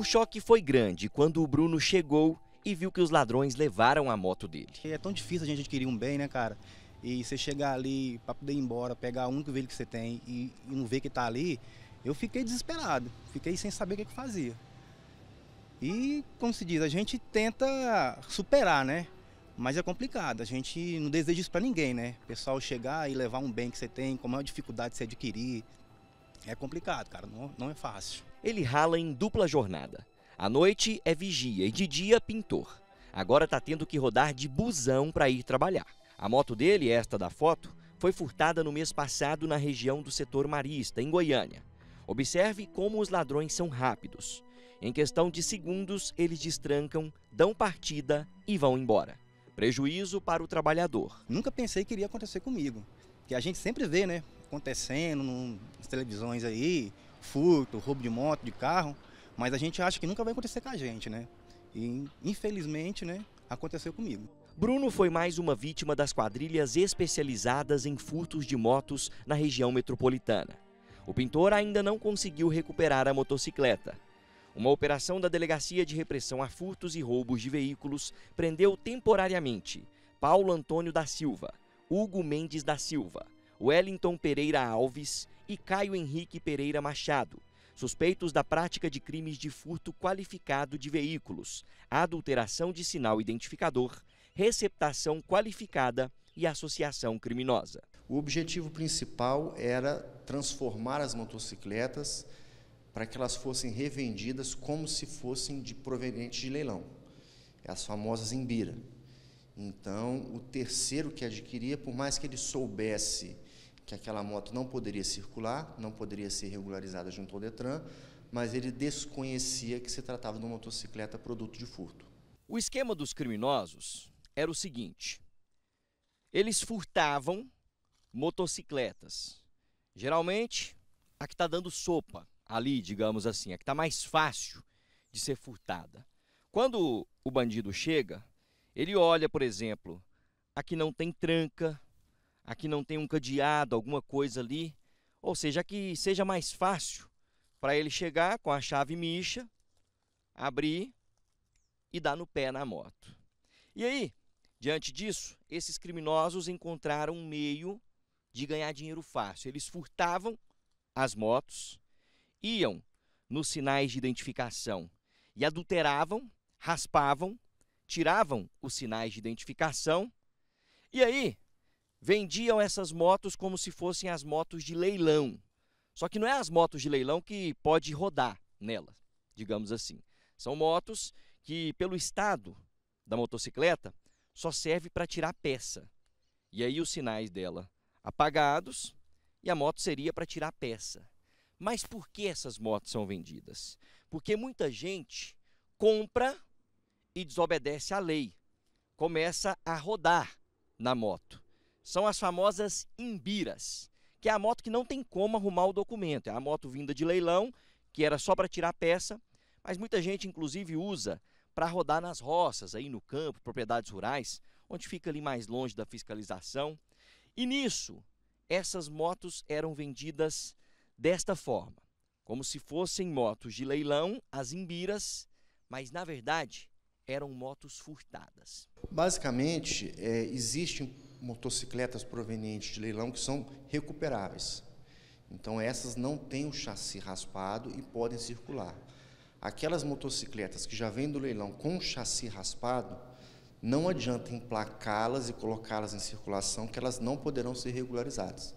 O choque foi grande quando o Bruno chegou e viu que os ladrões levaram a moto dele. É tão difícil a gente adquirir um bem, né, cara? E você chegar ali para poder ir embora, pegar o único veículo que você tem e, e não ver que tá ali, eu fiquei desesperado, fiquei sem saber o que, é que fazia. E, como se diz, a gente tenta superar, né? Mas é complicado, a gente não deseja isso para ninguém, né? O pessoal chegar e levar um bem que você tem, com maior dificuldade de se adquirir. É complicado, cara, não, não é fácil. Ele rala em dupla jornada. À noite é vigia e de dia pintor. Agora está tendo que rodar de busão para ir trabalhar. A moto dele, esta da foto, foi furtada no mês passado na região do setor marista, em Goiânia. Observe como os ladrões são rápidos. Em questão de segundos, eles destrancam, dão partida e vão embora. Prejuízo para o trabalhador. Nunca pensei que iria acontecer comigo. Que a gente sempre vê, né? Acontecendo nas televisões aí, furto, roubo de moto, de carro, mas a gente acha que nunca vai acontecer com a gente, né? E infelizmente, né, aconteceu comigo. Bruno foi mais uma vítima das quadrilhas especializadas em furtos de motos na região metropolitana. O pintor ainda não conseguiu recuperar a motocicleta. Uma operação da Delegacia de Repressão a Furtos e Roubos de Veículos prendeu temporariamente Paulo Antônio da Silva, Hugo Mendes da Silva, Wellington Pereira Alves e Caio Henrique Pereira Machado, suspeitos da prática de crimes de furto qualificado de veículos, adulteração de sinal identificador, receptação qualificada e associação criminosa. O objetivo principal era transformar as motocicletas para que elas fossem revendidas como se fossem de proveniente de leilão, as famosas imbira. Então, o terceiro que adquiria, por mais que ele soubesse que aquela moto não poderia circular, não poderia ser regularizada junto ao Detran, mas ele desconhecia que se tratava de uma motocicleta produto de furto. O esquema dos criminosos era o seguinte: eles furtavam motocicletas. Geralmente, a que está dando sopa ali, digamos assim, a que está mais fácil de ser furtada. Quando o bandido chega, ele olha, por exemplo, a que não tem tranca, aqui não tem um cadeado, alguma coisa ali. Ou seja, que seja mais fácil para ele chegar com a chave micha, abrir e dar no pé na moto. E aí, diante disso, esses criminosos encontraram um meio de ganhar dinheiro fácil. Eles furtavam as motos, iam nos sinais de identificação e adulteravam, raspavam, tiravam os sinais de identificação. E aí, vendiam essas motos como se fossem as motos de leilão. Só que não é as motos de leilão que pode rodar nela, digamos assim. São motos que, pelo estado da motocicleta, só serve para tirar peça. E aí os sinais dela apagados e a moto seria para tirar peça. Mas por que essas motos são vendidas? Porque muita gente compra e desobedece à lei. Começa a rodar na moto são as famosas imbiras, que é a moto que não tem como arrumar o documento. É a moto vinda de leilão, que era só para tirar peça, mas muita gente inclusive usa para rodar nas roças, aí no campo, propriedades rurais, onde fica ali mais longe da fiscalização. E nisso, essas motos eram vendidas desta forma, como se fossem motos de leilão, as imbiras, mas na verdade eram motos furtadas. Basicamente, é, existe motocicletas provenientes de leilão que são recuperáveis. Então, essas não têm o chassi raspado e podem circular. Aquelas motocicletas que já vêm do leilão com o chassi raspado, não adianta emplacá-las e colocá-las em circulação, que elas não poderão ser regularizadas.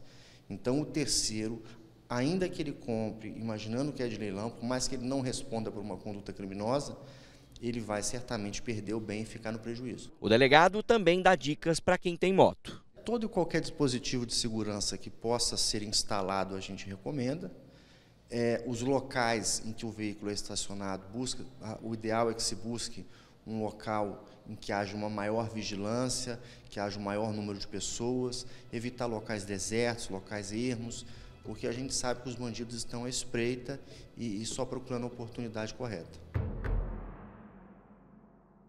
Então, o terceiro, ainda que ele compre, imaginando que é de leilão, por mais que ele não responda por uma conduta criminosa, ele vai certamente perder o bem e ficar no prejuízo. O delegado também dá dicas para quem tem moto. Todo e qualquer dispositivo de segurança que possa ser instalado, a gente recomenda. É, os locais em que o veículo é estacionado, busca, o ideal é que se busque um local em que haja uma maior vigilância, que haja um maior número de pessoas, evitar locais desertos, locais ermos, porque a gente sabe que os bandidos estão à espreita e, e só procurando a oportunidade correta.